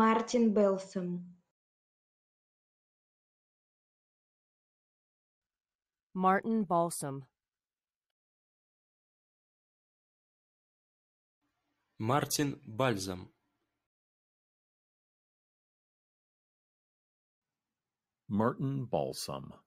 мартин бэлсом Martin Balsam Мартин Бальзам Martin Balsam